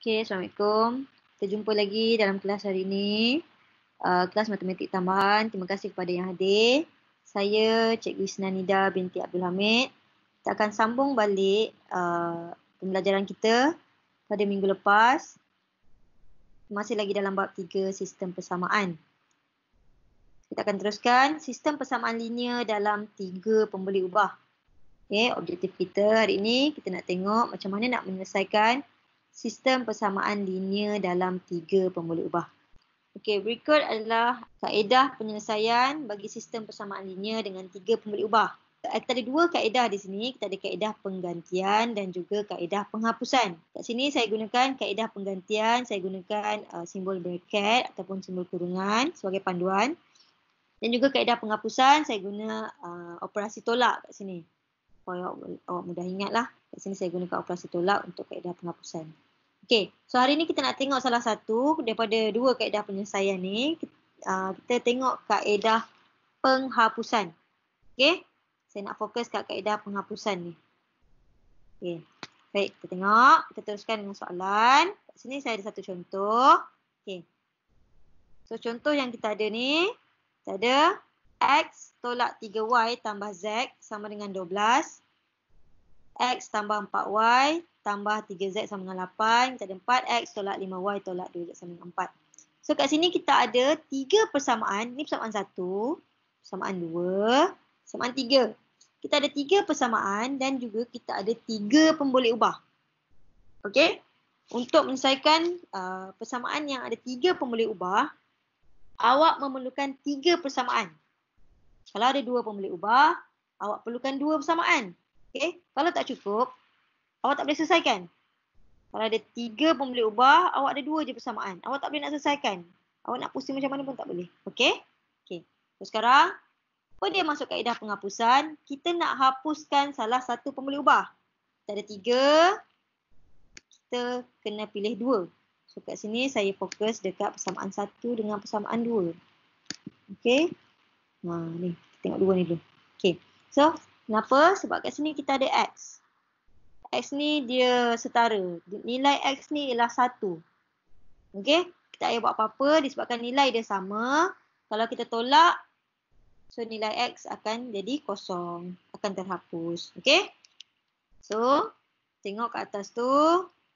Okay, Assalamualaikum. Kita jumpa lagi dalam kelas hari ini. Uh, ah, kelas matematik tambahan. Terima kasih kepada yang hadir. Saya Cikgu Nida binti Abdul Hamid. Kita akan sambung balik uh, pembelajaran kita pada minggu lepas. Masih lagi dalam bab tiga sistem persamaan. Kita akan teruskan sistem persamaan linear dalam tiga pemboleh ubah. Okay, objektif kita hari ini kita nak tengok macam mana nak menyelesaikan sistem persamaan linear dalam tiga pemboleh ubah. Okey, berikut adalah kaedah penyelesaian bagi sistem persamaan linear dengan tiga pemboleh ubah. Kita eh, ada dua kaedah di sini. Kita ada kaedah penggantian dan juga kaedah penghapusan. Di sini saya gunakan kaedah penggantian. Saya gunakan uh, simbol bracket ataupun simbol kurungan sebagai panduan. Dan juga kaedah penghapusan saya guna uh, operasi tolak kat sini supaya awak mudah lah. Di sini saya gunakan operasi tolak untuk kaedah penghapusan. Okey, so hari ni kita nak tengok salah satu daripada dua kaedah penyelesaian ni. Ah, kita tengok kaedah penghapusan. Okey, saya nak fokus kat kaedah penghapusan ni. Okey, baik kita tengok. Kita teruskan dengan soalan. Di sini saya ada satu contoh. Okey, so contoh yang kita ada ni. Kita ada X tolak 3Y tambah Z sama dengan 12. X tambah 4Y tambah 3Z sama dengan 8. Kita ada 4X tolak 5Y tolak 2Z sama dengan 4. So kat sini kita ada 3 persamaan. Ini persamaan 1, persamaan 2, persamaan 3. Kita ada 3 persamaan dan juga kita ada 3 pemboleh ubah. Okay. Untuk menyelesaikan uh, persamaan yang ada 3 pemboleh ubah, awak memerlukan 3 persamaan. Kalau ada dua pemilik ubah, awak perlukan dua persamaan. Okay? Kalau tak cukup, awak tak boleh selesaikan. Kalau ada tiga pemilik ubah, awak ada dua je persamaan. Awak tak boleh nak selesaikan. Awak nak pusing macam mana pun tak boleh. Okay? Okay. So, sekarang, apa oh, dia masuk kaedah penghapusan? Kita nak hapuskan salah satu pemilik ubah. Kita ada tiga, kita kena pilih dua. So, kat sini saya fokus dekat persamaan satu dengan persamaan dua. Okay? Ha, ni, kita tengok dua ni dulu. Okay. So, kenapa? Sebab kat sini kita ada X. X ni dia setara. Nilai X ni ialah satu. Okay. Kita tak payah buat apa-apa disebabkan nilai dia sama. Kalau kita tolak, so nilai X akan jadi kosong. Akan terhapus. Okay. So, tengok kat atas tu.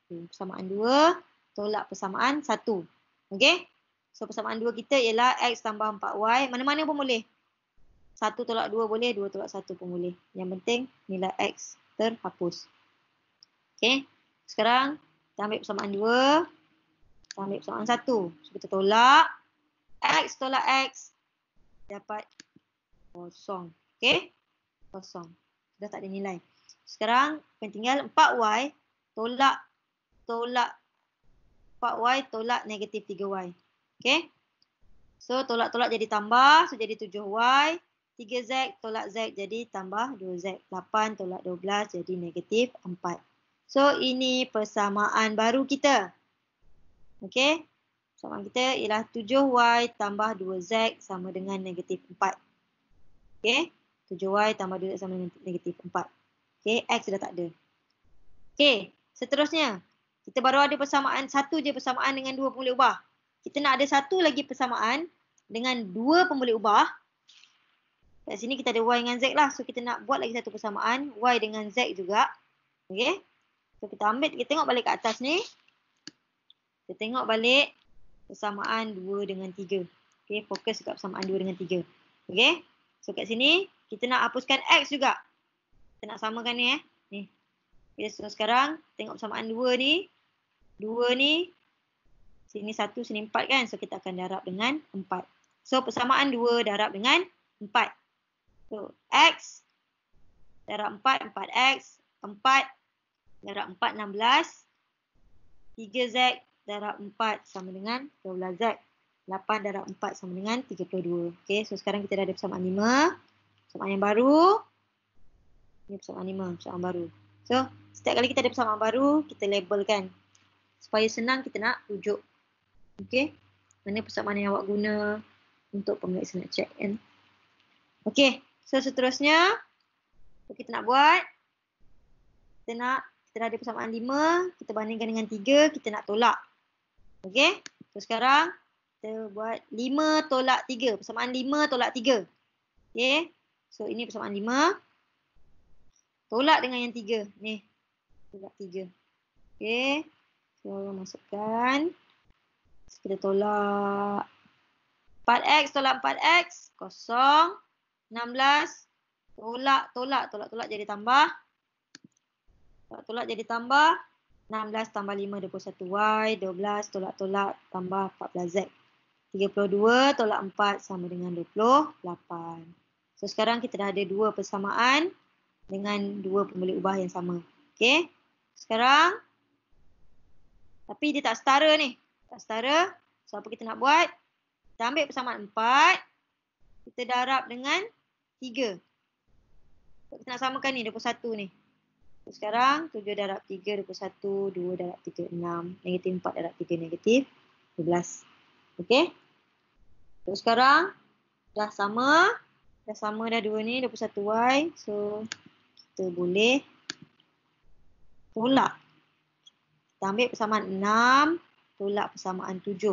Persamaan dua. Tolak persamaan satu. Okay. So, persamaan dua kita ialah X tambah 4Y. Mana-mana pun boleh satu tolak dua boleh, dua tolak satu pun boleh. Yang penting nilai X terhapus. Okay. Sekarang kita ambil persamaan dua. Kita ambil persamaan satu. So, kita tolak. X tolak X. Dapat kosong. Okay. Kosong. Dah tak ada nilai. Sekarang kita tinggal 4Y tolak tolak 4Y tolak negatif 3Y. Okay. So tolak-tolak jadi tambah. So jadi 7Y. 3Z tolak Z jadi tambah 2Z. 8 tolak 12 jadi negatif 4. So ini persamaan baru kita. Okay. Persamaan kita ialah 7Y tambah 2Z sama dengan negatif 4. Okay. 7Y tambah 2Z sama dengan negatif 4. Okay. X dah tak ada. Okay. Seterusnya. Kita baru ada persamaan. Satu je persamaan dengan dua pembeli ubah. Kita nak ada satu lagi persamaan dengan dua pembeli ubah. Kat sini kita ada Y dengan Z lah. So kita nak buat lagi satu persamaan. Y dengan Z juga. Okay. So kita ambil. Kita tengok balik kat atas ni. Kita tengok balik persamaan 2 dengan 3. Okay. Fokus kat persamaan 2 dengan 3. Okay. So kat sini kita nak hapuskan X juga. Kita nak samakan ni eh. Ni. Okay. So sekarang tengok persamaan 2 ni. 2 ni. Sini 1, sini 4 kan. So kita akan darab dengan 4. So persamaan 2 darab dengan 4. So, X darab empat empat X. empat darab empat enam belas tiga Z darab empat sama dengan dua belas Z. lapan darab empat sama dengan tiga 32. Okay, so sekarang kita dah ada persamaan 5. Persamaan yang baru. Ini persamaan 5, persamaan baru. So, setiap kali kita ada persamaan baru, kita labelkan. Supaya senang kita nak rujuk. Okay. Mana persamaan yang awak guna untuk pengeks nak check kan. Okay. So seterusnya kita nak buat kita nak kita dah ada persamaan 5, kita bandingkan dengan 3, kita nak tolak. Okey. So sekarang kita buat 5 tolak 3, persamaan 5 tolak 3. Okey. So ini persamaan 5 tolak dengan yang 3. Ni. Tolak 3. Okey. So masukkan kita tolak 4x tolak 4x kosong 16 tolak tolak tolak tolak jadi tambah tolak tolak jadi tambah 16 tambah 5 21 y 12 tolak tolak tambah 14 z 32 tolak 4 sama dengan 28 so sekarang kita dah ada dua persamaan dengan dua pembelik ubah yang sama okey sekarang tapi dia tak setara ni tak setara so apa kita nak buat kita ambil persamaan 4 kita darab dengan Tiga. Sebab kita nak samakan ni 21 ni. So, sekarang 7 darab 3, 21, 2 darab 3, 6, negatif 4 darab 3, negatif 12. Okay. So, sekarang dah sama. Dah sama dah dua ni, 21y. So, kita boleh tolak. Kita ambil persamaan 6, tolak persamaan 7.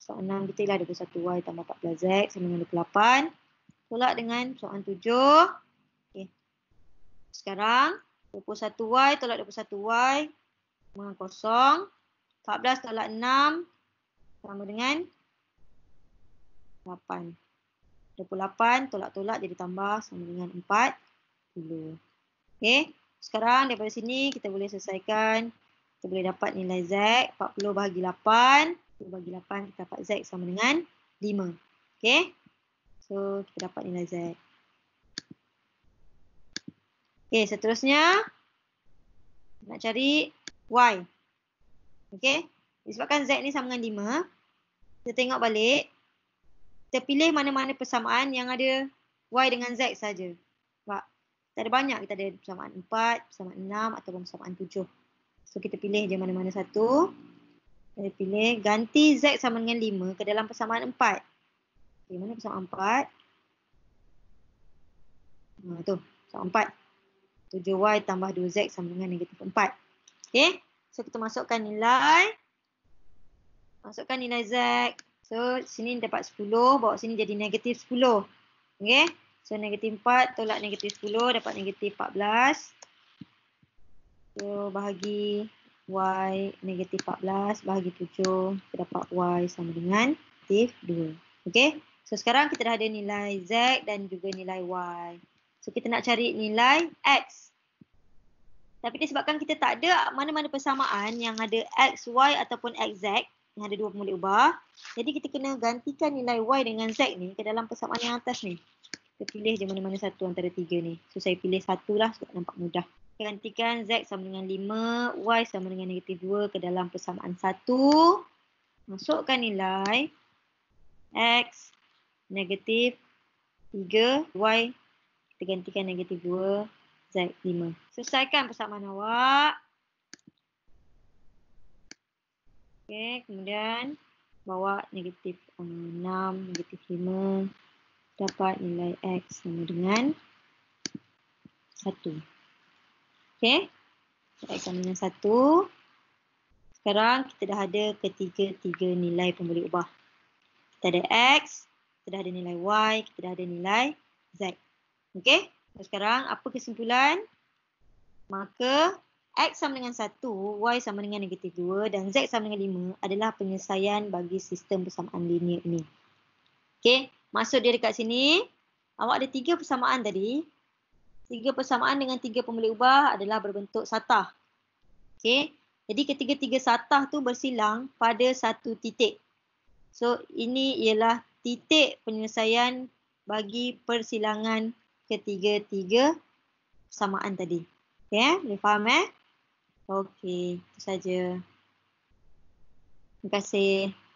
So, 6 kita ialah 21y tambah 14z sama dengan 28 pula dengan soalan 7. Okay. Sekarang 21y tolak 21y dengan kosong. 14 tolak 6 sama dengan 8. 28 tolak-tolak jadi tambah sama dengan 40. Okay. Sekarang daripada sini kita boleh selesaikan. Kita boleh dapat nilai Z. 40 bahagi 8. 40 bahagi 8 kita dapat Z sama dengan 5. Okay. So, kita dapat nilai Z. Okay, seterusnya. Nak cari Y. Okay. Disebabkan Z ni sama dengan 5. Kita tengok balik. Kita pilih mana-mana persamaan yang ada Y dengan Z saja. Sebab kita ada banyak. Kita ada persamaan 4, persamaan 6 atau persamaan 7. So, kita pilih je mana-mana satu. Kita pilih ganti Z sama dengan 5 ke dalam persamaan 4. Okay, mana soal empat? Ha, tu, soal empat. tujuh y tambah dua z sama dengan negatif empat, Okay. So, kita masukkan nilai. Masukkan nilai Z. So, sini dapat sepuluh Bawa sini jadi negatif sepuluh, Okay. So, negatif empat tolak negatif sepuluh Dapat negatif empat belas, So, bahagi Y negatif 14. Bahagi 7. Kita dapat Y sama dengan negatif 2. Okay. So sekarang kita dah ada nilai Z dan juga nilai Y. So kita nak cari nilai X. Tapi disebabkan kita tak ada mana-mana persamaan yang ada X, Y ataupun X, Z yang ada dua pemulih ubah. Jadi kita kena gantikan nilai Y dengan Z ni ke dalam persamaan yang atas ni. Kita pilih je mana-mana satu antara tiga ni. So saya pilih satu lah sebab nampak mudah. Gantikan Z sama dengan 5, Y sama dengan negatif 2 ke dalam persamaan satu. Masukkan nilai X negatif 3y kita gantikan negatif 2z 5. Selesaikan persamaan awak. Okey, kemudian bawa negatif 6, negatif 5 dapat nilai x sama dengan 1. Okey, kita akan dengan 1. Sekarang kita dah ada ketiga-tiga nilai pembeli ubah. Kita ada x, kita dah ada nilai Y, kita dah ada nilai Z. Okey, so, sekarang apa kesimpulan? Maka X sama dengan 1, Y sama dengan negatif 2 dan Z sama dengan 5 adalah penyelesaian bagi sistem persamaan linear ini. Okey, Masuk dia dekat sini, awak ada tiga persamaan tadi. Tiga persamaan dengan tiga pemilik ubah adalah berbentuk satah. Okey, jadi ketiga-tiga satah tu bersilang pada satu titik. So, ini ialah titik penyelesaian bagi persilangan ketiga-tiga samaan tadi. Okey, ya, boleh faham eh? Okey, itu saja. Terima kasih.